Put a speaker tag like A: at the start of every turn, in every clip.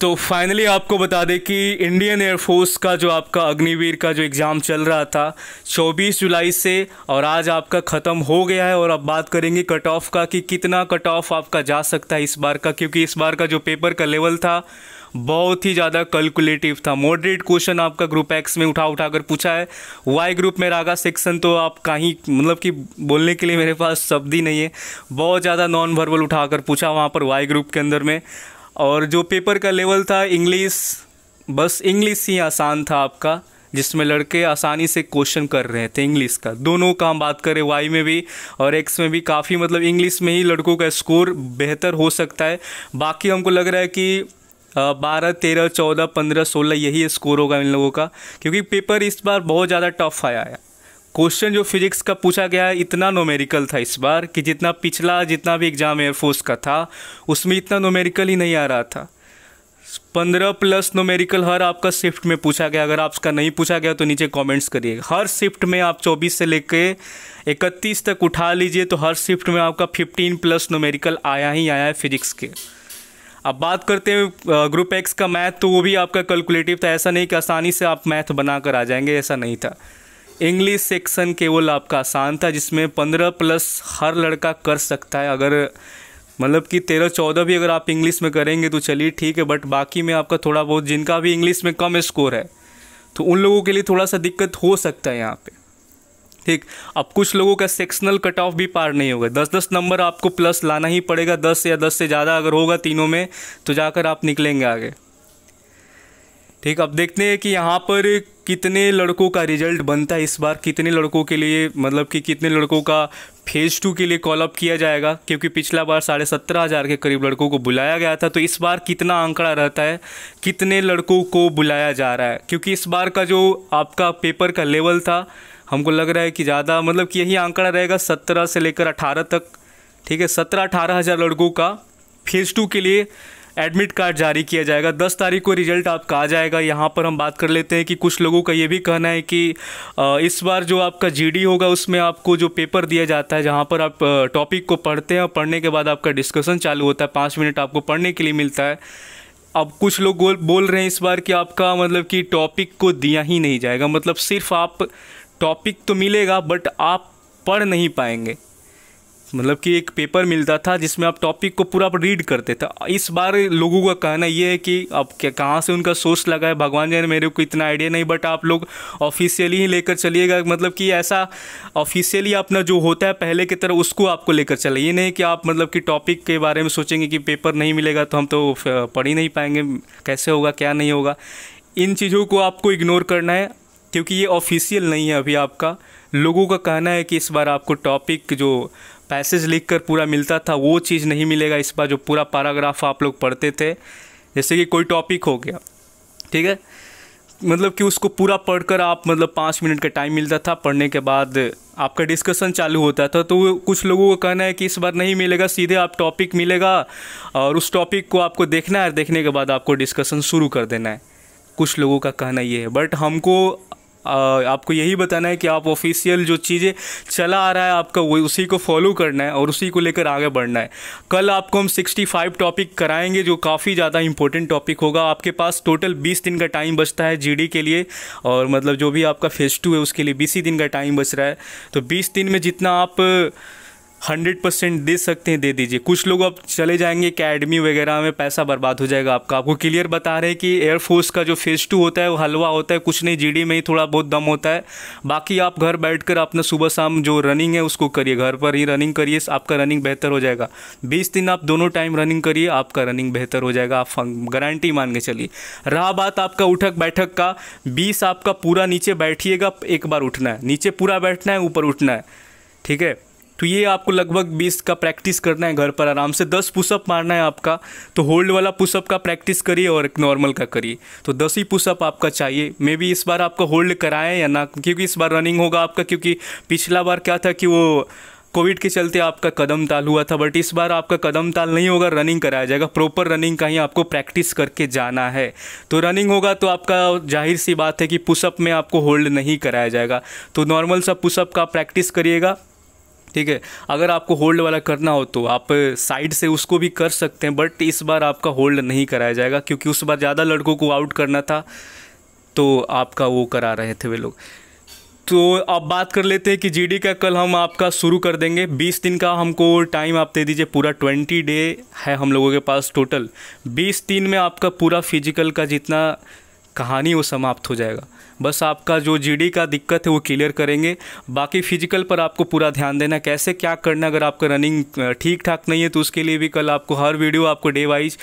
A: तो फाइनली आपको बता दें कि इंडियन एयरफोर्स का जो आपका अग्निवीर का जो एग्ज़ाम चल रहा था 24 जुलाई से और आज आपका ख़त्म हो गया है और अब बात करेंगे कट ऑफ का कि कितना कट ऑफ आपका जा सकता है इस बार का क्योंकि इस बार का जो पेपर का लेवल था बहुत ही ज़्यादा कैलकुलेटिव था मॉडरेट क्वेश्चन आपका ग्रुप एक्स में उठा उठा कर पूछा है वाई ग्रुप में रागा सेक्शन तो आप कहीं मतलब कि बोलने के लिए मेरे पास शब्द ही नहीं है बहुत ज़्यादा नॉन वर्बल उठा कर पूछा वहाँ पर वाई ग्रुप के अंदर में और जो पेपर का लेवल था इंग्लिश बस इंग्लिश ही आसान था आपका जिसमें लड़के आसानी से क्वेश्चन कर रहे थे इंग्लिश का दोनों का हम बात करें वाई में भी और एक्स में भी काफ़ी मतलब इंग्लिश में ही लड़कों का स्कोर बेहतर हो सकता है बाकी हमको लग रहा है कि बारह तेरह चौदह पंद्रह सोलह यही स्कोर होगा इन लोगों का क्योंकि पेपर इस बार बहुत ज़्यादा टफ आया है क्वेश्चन जो फिजिक्स का पूछा गया है इतना नोमेरिकल था इस बार कि जितना पिछला जितना भी एग्ज़ाम एयरफोर्स का था उसमें इतना नोमेरिकल ही नहीं आ रहा था पंद्रह प्लस नोमेरिकल हर आपका शिफ्ट में पूछा गया अगर आपका नहीं पूछा गया तो नीचे कमेंट्स करिए हर शिफ्ट में आप चौबीस से कर इकतीस तक उठा लीजिए तो हर शिफ्ट में आपका फिफ्टीन प्लस नोमेरिकल आया ही आया है फिजिक्स के अब बात करते हैं ग्रुप एक्स का मैथ तो वो भी आपका कैलकुलेटिव था ऐसा नहीं कि आसानी से आप मैथ बना कर आ जाएंगे ऐसा नहीं था इंग्लिश सेक्शन केवल आपका आसान था जिसमें पंद्रह प्लस हर लड़का कर सकता है अगर मतलब कि तेरह चौदह भी अगर आप इंग्लिश में करेंगे तो चलिए ठीक है बट बाकी में आपका थोड़ा बहुत जिनका भी इंग्लिश में कम स्कोर है तो उन लोगों के लिए थोड़ा सा दिक्कत हो सकता है यहाँ पे ठीक अब कुछ लोगों का सेक्शनल कट ऑफ भी पार नहीं होगा दस दस नंबर आपको प्लस लाना ही पड़ेगा दस या दस से ज़्यादा अगर होगा तीनों में तो जाकर आप निकलेंगे आगे ठीक अब देखते हैं कि यहाँ पर कितने लड़कों का रिजल्ट बनता है इस बार कितने लड़कों के लिए मतलब कि कितने लड़कों का फेज़ टू के लिए कॉलअप किया जाएगा क्योंकि पिछला बार साढ़े सत्रह हज़ार के करीब लड़कों को बुलाया गया था तो इस बार कितना आंकड़ा रहता है कितने लड़कों को बुलाया जा रहा है क्योंकि इस बार का जो आपका पेपर का लेवल था हमको लग रहा है कि ज़्यादा मतलब कि यही आंकड़ा रहेगा सत्रह से लेकर अठारह तक ठीक है सत्रह अठारह हज़ार लड़कों का फेज़ टू के लिए एडमिट कार्ड जारी किया जाएगा दस तारीख को रिजल्ट आपका आ जाएगा यहाँ पर हम बात कर लेते हैं कि कुछ लोगों का ये भी कहना है कि इस बार जो आपका जी होगा उसमें आपको जो पेपर दिया जाता है जहाँ पर आप टॉपिक को पढ़ते हैं और पढ़ने के बाद आपका डिस्कशन चालू होता है पाँच मिनट आपको पढ़ने के लिए मिलता है अब कुछ लोग बोल रहे हैं इस बार कि आपका मतलब कि टॉपिक को दिया ही नहीं जाएगा मतलब सिर्फ आप टॉपिक तो मिलेगा बट आप पढ़ नहीं पाएंगे मतलब कि एक पेपर मिलता था जिसमें आप टॉपिक को पूरा रीड करते थे इस बार लोगों का कहना ये है कि आप क्या कहाँ से उनका सोर्स लगा है भगवान जी ने मेरे को इतना आइडिया नहीं बट आप लोग ऑफिशियली ही लेकर चलिएगा मतलब कि ऐसा ऑफिशियली अपना जो होता है पहले की तरह उसको आपको लेकर चले ये नहीं कि आप मतलब कि टॉपिक के बारे में सोचेंगे कि पेपर नहीं मिलेगा तो हम तो पढ़ ही नहीं पाएंगे कैसे होगा क्या नहीं होगा इन चीज़ों को आपको इग्नोर करना है क्योंकि ये ऑफिशियल नहीं है अभी आपका लोगों का कहना है कि इस बार आपको टॉपिक जो पैसेज लिख कर पूरा मिलता था वो चीज़ नहीं मिलेगा इस बार जो पूरा पैराग्राफ आप लोग पढ़ते थे जैसे कि कोई टॉपिक हो गया ठीक है मतलब कि उसको पूरा पढ़कर आप मतलब पाँच मिनट का टाइम मिलता था पढ़ने के बाद आपका डिस्कशन चालू होता था तो कुछ लोगों का कहना है कि इस बार नहीं मिलेगा सीधे आप टॉपिक मिलेगा और उस टॉपिक को आपको देखना है और देखने के बाद आपको डिस्कशन शुरू कर देना है कुछ लोगों का कहना ये है बट हमको आपको यही बताना है कि आप ऑफिशियल जो चीज़ें चला आ रहा है आपका वो उसी को फॉलो करना है और उसी को लेकर आगे बढ़ना है कल आपको हम 65 टॉपिक कराएंगे जो काफ़ी ज़्यादा इंपॉर्टेंट टॉपिक होगा आपके पास टोटल 20 दिन का टाइम बचता है जी के लिए और मतलब जो भी आपका फेज़ टू है उसके लिए बीस दिन का टाइम बच रहा है तो बीस दिन में जितना आप हंड्रेड परसेंट दे सकते हैं दे दीजिए कुछ लोग अब चले जाएंगे अकेडमी वगैरह में पैसा बर्बाद हो जाएगा आपका आपको क्लियर बता रहे हैं कि एयरफोर्स का जो फेज़ टू होता है वो हलवा होता है कुछ नहीं जीडी में ही थोड़ा बहुत दम होता है बाकी आप घर बैठकर अपना सुबह शाम जो रनिंग है उसको करिए घर पर ही रनिंग करिए आपका रनिंग बेहतर हो जाएगा बीस दिन आप दोनों टाइम रनिंग करिए आपका रनिंग बेहतर हो जाएगा आप गारंटी मान के चलिए रहा बात आपका उठक बैठक का बीस आपका पूरा नीचे बैठिएगा एक बार उठना है नीचे पूरा बैठना है ऊपर उठना है ठीक है तो ये आपको लगभग बीस का प्रैक्टिस करना है घर पर आराम से दस पुशअप मारना है आपका तो होल्ड वाला पुशअप का प्रैक्टिस करिए और एक नॉर्मल का करिए तो दस ही पुशअप आपका चाहिए मे बी इस बार आपका होल्ड कराएं या ना क्योंकि इस बार रनिंग होगा आपका क्योंकि पिछला बार क्या था कि वो कोविड के चलते आपका कदम ताल हुआ था बट इस बार आपका कदम ताल नहीं होगा रनिंग कराया जाएगा प्रॉपर रनिंग का ही आपको प्रैक्टिस करके जाना है तो रनिंग होगा तो आपका जाहिर सी बात है कि पुशअप में आपको होल्ड नहीं कराया जाएगा तो नॉर्मल सा पुशअप का प्रैक्टिस करिएगा ठीक है अगर आपको होल्ड वाला करना हो तो आप साइड से उसको भी कर सकते हैं बट इस बार आपका होल्ड नहीं कराया जाएगा क्योंकि उस बार ज़्यादा लड़कों को आउट करना था तो आपका वो करा रहे थे वे लोग तो अब बात कर लेते हैं कि जीडी का कल हम आपका शुरू कर देंगे 20 दिन का हमको टाइम आप दे दीजिए पूरा 20 डे है हम लोगों के पास टोटल 20 दिन में आपका पूरा फिजिकल का जितना कहानी वो समाप्त हो जाएगा बस आपका जो जीडी का दिक्कत है वो क्लियर करेंगे बाकी फिजिकल पर आपको पूरा ध्यान देना कैसे क्या करना अगर आपका रनिंग ठीक ठाक नहीं है तो उसके लिए भी कल आपको हर वीडियो आपको डे वाइज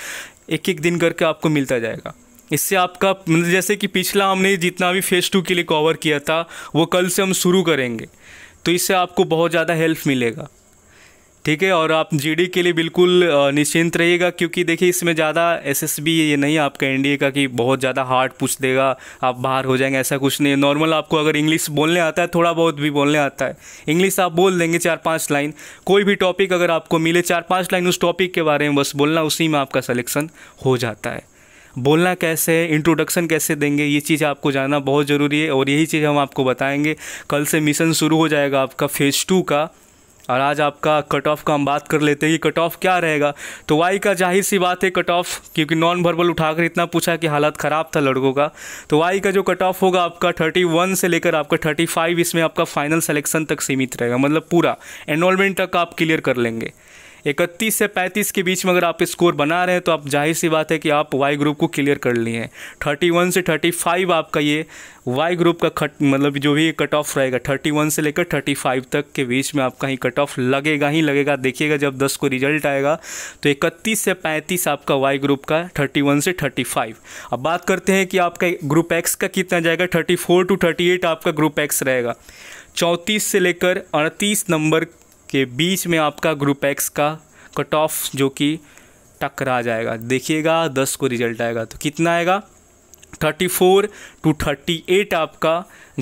A: एक एक दिन करके आपको मिलता जाएगा इससे आपका मतलब जैसे कि पिछला हमने जितना भी फेज़ टू के लिए कवर किया था वो कल से हम शुरू करेंगे तो इससे आपको बहुत ज़्यादा हेल्प मिलेगा ठीक है और आप जीडी के लिए बिल्कुल निश्चिंत रहिएगा क्योंकि देखिए इसमें ज़्यादा एसएसबी ये नहीं आपका एनडीए का कि बहुत ज़्यादा हार्ड पूछ देगा आप बाहर हो जाएंगे ऐसा कुछ नहीं नॉर्मल आपको अगर इंग्लिश बोलने आता है थोड़ा बहुत भी बोलने आता है इंग्लिश आप बोल देंगे चार पाँच लाइन कोई भी टॉपिक अगर आपको मिले चार पाँच लाइन उस टॉपिक के बारे में बस बोलना उसी में आपका सलेक्शन हो जाता है बोलना कैसे है इंट्रोडक्शन कैसे देंगे ये चीज़ आपको जानना बहुत ज़रूरी है और यही चीज़ हम आपको बताएंगे कल से मिशन शुरू हो जाएगा आपका फेज़ टू का और आज आपका कट ऑफ का हम बात कर लेते हैं कि कट ऑफ क्या रहेगा तो वाई का जाहिर सी बात है कट ऑफ क्योंकि नॉन वर्बल उठाकर इतना पूछा कि हालत ख़राब था लड़कों का तो वाई का जो कट ऑफ होगा आपका 31 से लेकर आपका 35 इसमें आपका फाइनल सिलेक्शन तक सीमित रहेगा मतलब पूरा एनरोलमेंट तक आप क्लियर कर लेंगे इकतीस से पैंतीस के बीच में अगर आप स्कोर बना रहे हैं तो आप जाहिर सी बात है कि आप वाई ग्रुप को क्लियर कर लिए हैं थर्टी वन से थर्टी फाइव आपका ये वाई ग्रुप का खट मतलब जो भी कट ऑफ रहेगा थर्टी वन से लेकर थर्टी फाइव तक के बीच में आपका ही कट ऑफ लगेगा ही लगेगा देखिएगा जब दस को रिजल्ट आएगा तो इकतीस से पैंतीस आपका वाई ग्रुप का थर्टी वन से थर्टी फाइव अब बात करते हैं कि आपका ग्रुप एक्स का कितना जाएगा thirty four to thirty eight आपका ग्रुप एक्स रहेगा चौंतीस से लेकर अड़तीस नंबर देखिए बीच में आपका ग्रुप एक्स का कट ऑफ जो कि टकरा जाएगा देखिएगा दस को रिजल्ट आएगा तो कितना आएगा thirty four to thirty eight आपका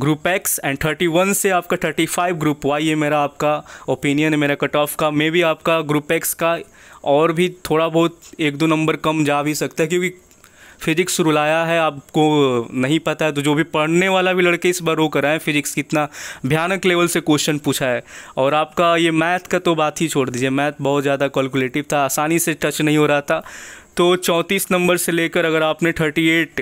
A: group X and thirty one से आपका थर्टी फाइव ग्रुप वाई ये मेरा आपका ओपिनियन है मेरा कट ऑफ का मे भी आपका ग्रुप एक्स का और भी थोड़ा बहुत एक दो नंबर कम जा भी सकता है क्योंकि फिजिक्स रुलाया है आपको नहीं पता है तो जो भी पढ़ने वाला भी लड़के इस बार वो कराएं फिजिक्स कितना भयानक लेवल से क्वेश्चन पूछा है और आपका ये मैथ का तो बात ही छोड़ दीजिए मैथ बहुत ज़्यादा कैलकुलेटिव था आसानी से टच नहीं हो रहा था तो चौंतीस नंबर से लेकर अगर आपने थर्टी एट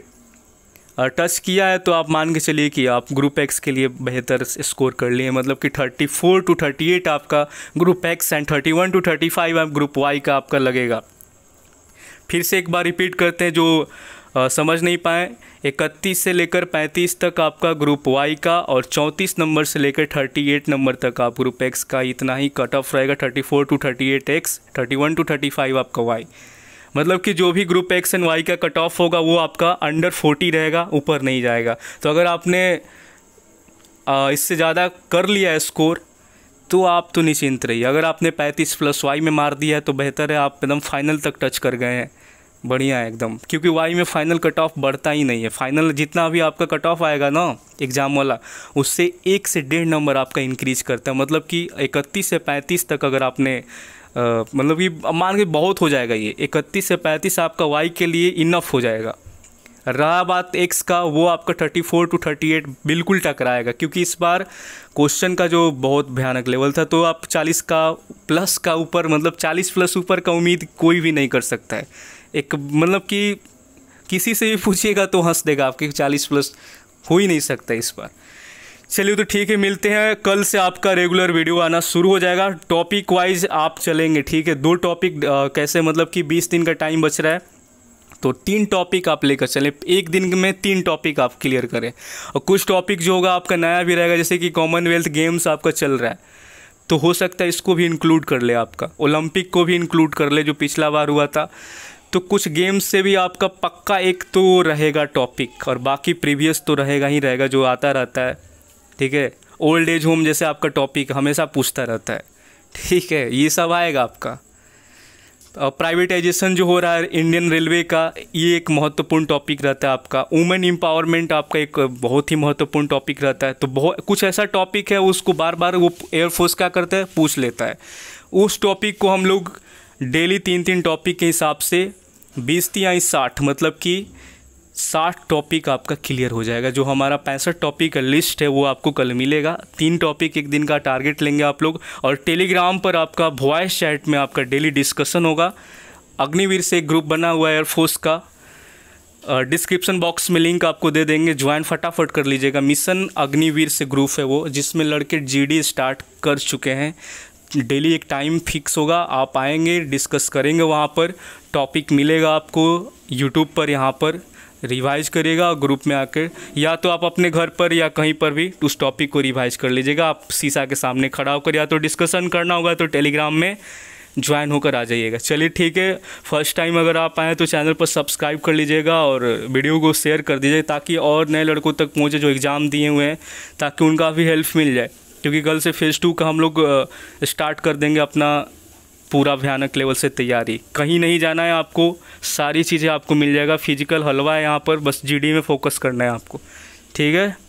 A: टच किया है तो आप मान के चलिए कि आप ग्रुप एक्स के लिए बेहतर स्कोर कर लिए मतलब कि 34 टू 38 आपका ग्रुप एक्स एंड 31 टू 35 आप ग्रुप वाई का आपका लगेगा फिर से एक बार रिपीट करते हैं जो आ, समझ नहीं पाए इकतीस से लेकर पैंतीस तक आपका ग्रुप वाई का और चौंतीस नंबर से लेकर थर्टी एट नंबर तक आप ग्रुप एक्स का इतना ही कट ऑफ रहेगा thirty four to thirty eight X thirty one to thirty five आपका वाई मतलब कि जो भी ग्रुप एक्स एंड वाई का कट ऑफ होगा वो आपका अंडर फोर्टी रहेगा ऊपर नहीं जाएगा तो अगर आपने इससे ज़्यादा कर लिया है स्कोर तो आप तो निश्चिंत रहिए अगर आपने पैंतीस प्लस वाई में मार दिया है तो बेहतर है आप एकदम फाइनल तक टच कर गए हैं बढ़िया है एकदम क्योंकि वाई में फाइनल कट ऑफ बढ़ता ही नहीं है फाइनल जितना भी आपका कट ऑफ आएगा ना एग्ज़ाम वाला उससे एक से डेढ़ नंबर आपका इंक्रीज करता है मतलब कि इकतीस से पैंतीस तक अगर आपने मतलब कि मान के बहुत हो जाएगा ये इकतीस से पैंतीस आपका वाई के लिए इनफ हो जाएगा रहा बात एक्स का वो आपका 34 टू 38 बिल्कुल टकराएगा क्योंकि इस बार क्वेश्चन का जो बहुत भयानक लेवल था तो आप 40 का प्लस का ऊपर मतलब 40 प्लस ऊपर का उम्मीद कोई भी नहीं कर सकता है एक मतलब कि किसी से भी पूछिएगा तो हंस देगा आपके 40 प्लस हो ही नहीं सकता इस बार चलिए तो ठीक है मिलते हैं कल से आपका रेगुलर वीडियो आना शुरू हो जाएगा टॉपिक वाइज आप चलेंगे ठीक है दो टॉपिक कैसे मतलब कि 20 दिन का टाइम बच रहा है तो तीन टॉपिक आप लेकर चलें एक दिन में तीन टॉपिक आप क्लियर करें और कुछ टॉपिक जो होगा आपका नया भी रहेगा जैसे कि कॉमनवेल्थ गेम्स आपका चल रहा है तो हो सकता है इसको भी इंक्लूड कर ले आपका ओलंपिक को भी इंक्लूड कर ले जो पिछला बार हुआ था तो कुछ गेम्स से भी आपका पक्का एक तो रहेगा टॉपिक और बाकी प्रीवियस तो रहेगा ही रहेगा जो आता रहता है ठीक है ओल्ड एज होम जैसे आपका टॉपिक हमेशा पूछता रहता है ठीक है ये सब आएगा आपका प्राइवेटाइजेशन जो हो रहा है इंडियन रेलवे का ये एक महत्वपूर्ण टॉपिक रहता है आपका वुमेन एम्पावरमेंट आपका एक बहुत ही महत्वपूर्ण टॉपिक रहता है तो बहुत कुछ ऐसा टॉपिक है उसको बार बार वो एयरफोर्स क्या करता है पूछ लेता है उस टॉपिक को हम लोग डेली तीन तीन टॉपिक के हिसाब से बीस या साठ मतलब कि साठ टॉपिक आपका क्लियर हो जाएगा जो हमारा पैंसठ टॉपिक का लिस्ट है वो आपको कल मिलेगा तीन टॉपिक एक दिन का टारगेट लेंगे आप लोग और टेलीग्राम पर आपका वॉइस चैट में आपका डेली डिस्कशन होगा अग्निवीर से एक ग्रुप बना हुआ है एयरफोर्स का डिस्क्रिप्शन बॉक्स में लिंक आपको दे देंगे ज्वाइन फटाफट कर लीजिएगा मिशन अग्निवीर से ग्रुप है वो जिसमें लड़के जी स्टार्ट कर चुके हैं डेली एक टाइम फिक्स होगा आप आएंगे डिस्कस करेंगे वहाँ पर टॉपिक मिलेगा आपको यूट्यूब पर यहाँ पर रिवाइज करिएगा और ग्रुप में आकर या तो आप अपने घर पर या कहीं पर भी उस टॉपिक को रिवाइज कर लीजिएगा आप शीशा के सामने खड़ा होकर या तो डिस्कशन करना होगा तो टेलीग्राम में ज्वाइन होकर आ जाइएगा चलिए ठीक है फर्स्ट टाइम अगर आप आएँ तो चैनल पर सब्सक्राइब कर लीजिएगा और वीडियो को शेयर कर दीजिए ताकि और नए लड़कों तक पहुँचे जो एग्ज़ाम दिए हुए हैं ताकि उनका भी हेल्प मिल जाए क्योंकि कल से फेज़ टू का हम लोग स्टार्ट कर देंगे अपना पूरा भयानक लेवल से तैयारी कहीं नहीं जाना है आपको सारी चीज़ें आपको मिल जाएगा फिजिकल हलवा है यहाँ पर बस जीडी में फोकस करना है आपको ठीक है